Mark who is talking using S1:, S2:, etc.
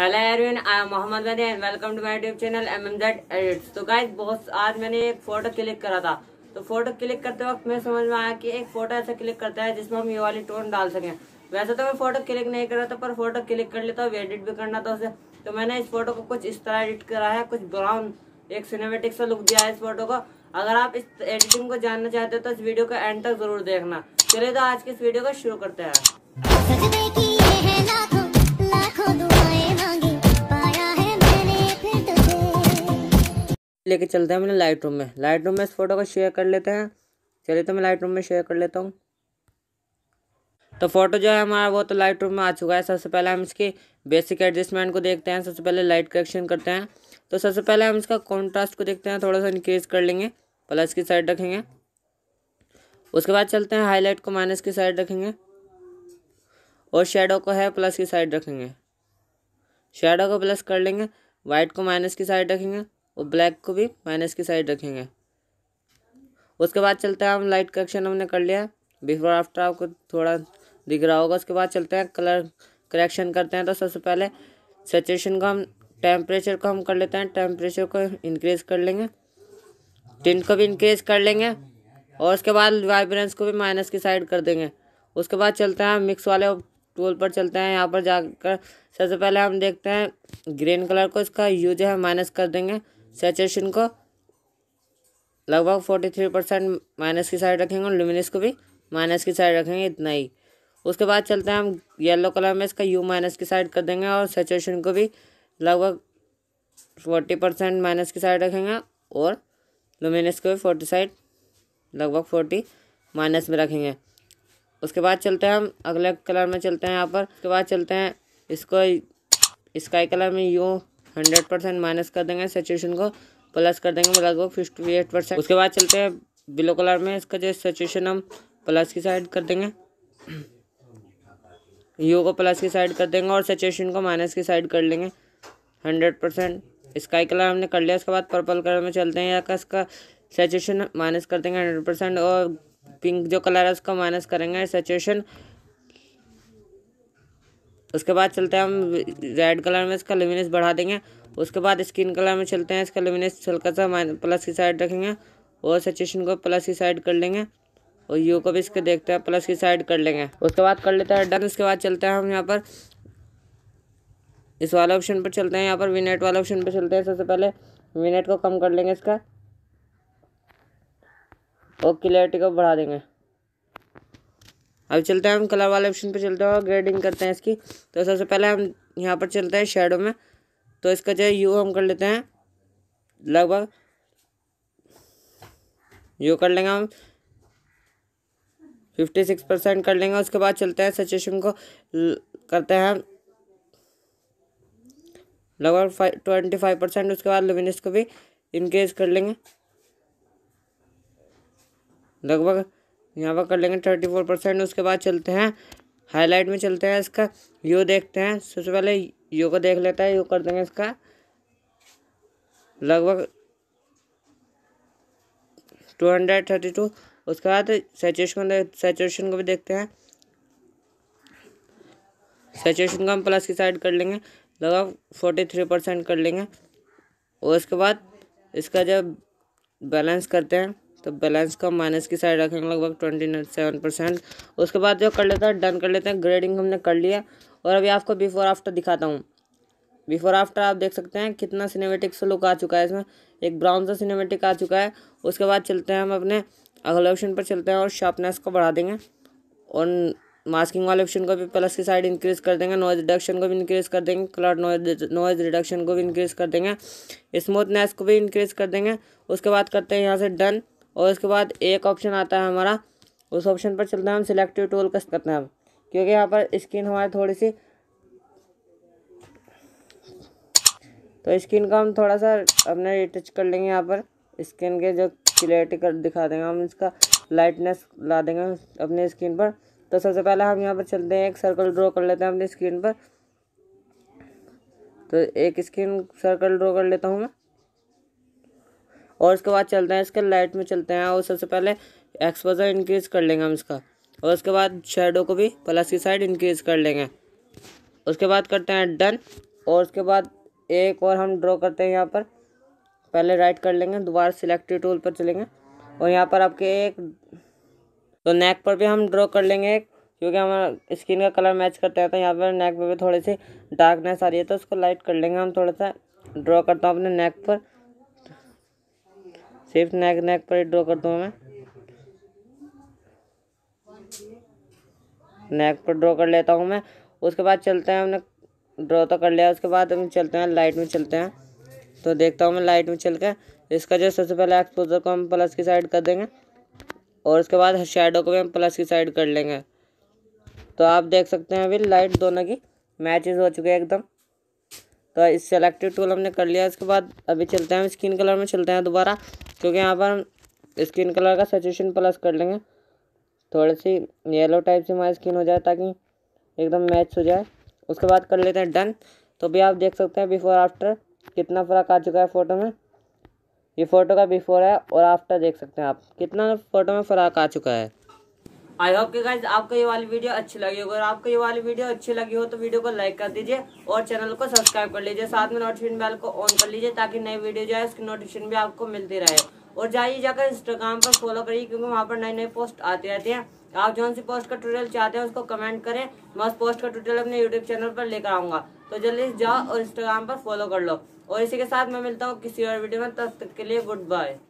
S1: hello everyone I Mohammad Madi and welcome to my YouTube channel M M edits तो guys बहुत आज मैंने एक फोटो क्लिक करा था तो फोटो क्लिक करते वक्त मैं समझ में आया कि एक फोटो ऐसा क्लिक करता है जिसमें हम ये वाली टोन डाल सकें वैसे तो मैं फोटो क्लिक नहीं कर रहा था पर फोटो क्लिक कर लेता हूँ एडिट भी करना था उसे तो मैंने इस फोटो को कुछ इस तरह एडिट करा है कुछ ब्राउन एक सिनेमेटिक सा लुक दिया है इस फोटो को अगर आप इस एडिटिंग को जानना चाहते हो तो इस वीडियो को एंड तक जरूर देखना चलिए तो आज की इस वीडियो को शुरू करते हैं लेके चलते हैं मैंने लाइट रूम में लाइट रूम में इस फोटो को शेयर कर लेते हैं चलिए तो मैं लाइट रूम में शेयर कर लेता हूँ तो फोटो जो है हमारा वो तो लाइट रूम में आ चुका है सबसे पहले हम इसके बेसिक एडजस्टमेंट को देखते हैं सबसे पहले लाइट करेक्शन करते हैं तो सबसे पहले हम इसका कॉन्ट्रास्ट को देखते हैं थोड़ा सा इंक्रीज कर लेंगे प्लस की साइड रखेंगे उसके बाद चलते हैं हाईलाइट को माइनस की साइड रखेंगे और शेडो को है प्लस की साइड रखेंगे शेडो को प्लस कर लेंगे वाइट को माइनस की साइड रखेंगे और ब्लैक को भी माइनस की साइड रखेंगे उसके बाद चलते हैं हम लाइट करेक्शन हमने कर लिया बिफोर आफ्टर आपको थोड़ा दिख रहा होगा उसके बाद चलते हैं कलर करेक्शन करते हैं तो सबसे पहले सचुएशन को हम टेम्परेचर को हम कर लेते हैं टेम्परेचर को इंक्रीज़ कर लेंगे टिंट को भी इंक्रीज़ कर लेंगे और उसके बाद वाइब्रेंस को भी माइनस की साइड कर देंगे उसके बाद चलते हैं मिक्स वाले टूल पर चलते हैं यहाँ पर जाकर सबसे पहले हम देखते हैं ग्रीन कलर को इसका यूज है माइनस कर देंगे सेचुरेशन को लगभग फोर्टी थ्री परसेंट माइनस की साइड रखेंगे और लुमिनस को भी माइनस की साइड रखेंगे इतना ही उसके बाद चलते हैं हम येलो कलर में इसका यू माइनस की साइड कर देंगे और सेचुरेशन को भी लगभग फोर्टी परसेंट माइनस की साइड रखेंगे और लुमिनस को भी फोर्टी साइड लगभग फोर्टी माइनस में रखेंगे उसके बाद चलते हैं हम अगले कलर में चलते हैं यहाँ पर उसके बाद चलते हैं इसको स्काई कलर में यू हंड्रेड परसेंट माइनस कर देंगे सेचुएशन को प्लस कर देंगे लगभग फिफ्टी एट परसेंट उसके बाद चलते हैं ब्लू कलर में इसका जो सेचुएशन हम प्लस की साइड कर देंगे यू को प्लस की साइड कर देंगे और सेचुएशन को माइनस की साइड कर लेंगे हंड्रेड परसेंट स्काई कलर हमने कर लिया उसके बाद पर्पल कलर में चलते हैं या का इसका सेचुएशन माइनस कर देंगे हंड्रेड परसेंट और पिंक जो कलर है उसका माइनस करेंगे सेचुएशन उसके बाद चलते हैं हम रेड कलर में इसका लुमिनेस बढ़ा देंगे उसके बाद स्किन कलर में चलते हैं इसका लुमिनेस हल्का सा प्लस की साइड रखेंगे और सचुएशन को प्लस की साइड कर लेंगे और यू को भी इसके देखते हैं प्लस की साइड कर लेंगे उसके बाद कर लेते हैं डन उसके बाद चलते हैं हम यहाँ पर इस वाले ऑप्शन पर चलते हैं यहाँ पर विनेट वाले ऑप्शन पर चलते हैं सबसे पहले विनेट को कम कर लेंगे इसका और क्लियरिटी को बढ़ा देंगे अब चलते हैं हम कलर वाले ऑप्शन पे चलते हैं और ग्रेडिंग करते हैं इसकी तो सबसे पहले हम यहाँ पर चलते हैं शेडो में तो इसका जो है यू हम कर लेते हैं लगभग यू कर लेंगे हम फिफ्टी सिक्स परसेंट कर लेंगे उसके बाद चलते हैं सचुएशन को करते हैं लगभग ट्वेंटी फाइव परसेंट उसके बाद लुमिनस को भी इनकेज कर लेंगे लगभग यहाँ पर कर लेंगे थर्टी फोर परसेंट उसके बाद चलते हैं हाईलाइट में चलते हैं इसका यो देखते हैं सबसे पहले यो को देख लेता है यो कर देंगे इसका लगभग टू हंड्रेड थर्टी टू उसके बाद सेचुएशन सेचुएशन को भी देखते हैं सेचुएशन को हम प्लस की साइड कर लेंगे लगभग फोर्टी थ्री परसेंट कर लेंगे और उसके बाद इसका जब बैलेंस करते हैं तो बैलेंस को माइनस की साइड रखेंगे लगभग ट्वेंटी सेवन परसेंट उसके बाद जो कर लेते हैं डन कर लेते हैं ग्रेडिंग हमने कर लिया और अभी आपको बिफोर आफ्टर दिखाता हूँ बिफोर आफ्टर आप देख सकते हैं कितना सिनेमेटिक से लुक आ चुका है इसमें एक ब्राउन सा सिनेमेटिक आ चुका है उसके बाद चलते हैं हम अपने अगले ऑप्शन पर चलते हैं और शार्पनेस को बढ़ा देंगे और मास्किंग वाले ऑप्शन को भी प्लस की साइड इंक्रीज कर देंगे नॉइज रिडक्शन को भी इंक्रीज कर देंगे कलर नॉइज नॉइज रिडक्शन को भी इंक्रीज कर देंगे स्मूथनेस को भी इंक्रीज कर देंगे उसके बाद करते हैं यहाँ से डन और उसके बाद एक ऑप्शन आता है हमारा उस ऑप्शन पर चलते हैं हम सिलेक्टिव टूल का करते हैं हम क्योंकि यहाँ पर स्किन हमारी थोड़ी सी तो स्किन का हम थोड़ा सा अपने टच कर लेंगे यहाँ पर स्किन के जो क्लियरिटी कर दिखा देंगे हम इसका लाइटनेस ला देंगे अपने स्किन पर तो सबसे पहले हम यहाँ पर चलते हैं एक सर्कल ड्रॉ कर लेते हैं अपनी स्क्रीन पर तो एक स्क्रीन सर्कल ड्रॉ कर लेता हूँ मैं और उसके बाद चलते हैं इसके लाइट में चलते हैं और सबसे पहले एक्सपोजर इंक्रीज कर लेंगे हम इसका और उसके बाद शेडो को भी प्लस की साइड इंक्रीज कर लेंगे उसके बाद करते हैं डन और उसके बाद एक और हम ड्रॉ करते हैं यहाँ पर पहले राइट कर लेंगे दोबारा सिलेक्ट टूल पर चलेंगे और यहाँ पर आपके एक तो नेक पर भी हम ड्रॉ कर लेंगे क्योंकि हमारा स्किन का कलर मैच करते हैं तो यहाँ पर नेक पर भी थोड़ी सी डार्कनेस आ रही है तो उसको लाइट कर लेंगे हम थोड़ा सा ड्रॉ करता हूँ अपने नेक पर सिर्फ नेक नेक पर ड्रॉ कर दूँ मैं नेक पर ड्रॉ कर लेता हूँ मैं उसके बाद चलते हैं हमने ड्रॉ तो कर लिया उसके बाद हम चलते हैं लाइट में चलते हैं तो देखता हूँ मैं लाइट में चल के इसका जो सबसे पहले एक्सपोजर को हम प्लस की साइड कर देंगे और उसके बाद शेडो को भी हम प्लस की साइड कर लेंगे तो आप देख सकते हैं अभी लाइट दोनों की मैचेज हो चुके हैं एकदम तो इस सेलेक्टेड टूल हमने कर लिया इसके बाद अभी चलते हैं स्किन कलर में चलते हैं दोबारा क्योंकि यहाँ पर हम स्किन कलर का सचुएशन प्लस कर लेंगे थोड़ी सी येलो टाइप से हमारी स्किन हो जाए ताकि एकदम मैच हो जाए उसके बाद कर लेते हैं डन तो भी आप देख सकते हैं बिफ़ोर आफ्टर कितना फ़र्क आ चुका है फ़ोटो में ये फ़ोटो का बिफ़ोर है और आफ्टर देख सकते हैं आप कितना फ़ोटो में फ़र्क आ चुका है आई होप के गाइज आपको ये वाली वीडियो अच्छी लगी होगी और आपको ये वाली वीडियो अच्छी लगी हो तो वीडियो को लाइक कर दीजिए और चैनल को सब्सक्राइब कर लीजिए साथ में नोटिफिकेशन बेल को ऑन कर लीजिए ताकि नई वीडियो जो है उसकी नोटिफिकेशन भी आपको मिलती रहे और जाइए जाकर इंस्टाग्राम पर फॉलो करिए क्योंकि वहाँ पर नई नई पोस्ट आती रहती है आप जो सी पोस्ट का ट्यूटोरियल चाहते हैं उसको कमेंट करें मैं उस पोस्ट का ट्यूटोरियल अपने यूट्यूब चैनल पर लेकर आऊँगा तो जल्दी जाओ और इंस्टाग्राम पर फॉलो कर लो और इसी के साथ मैं मिलता हूँ किसी और वीडियो में तब तक के लिए गुड बाय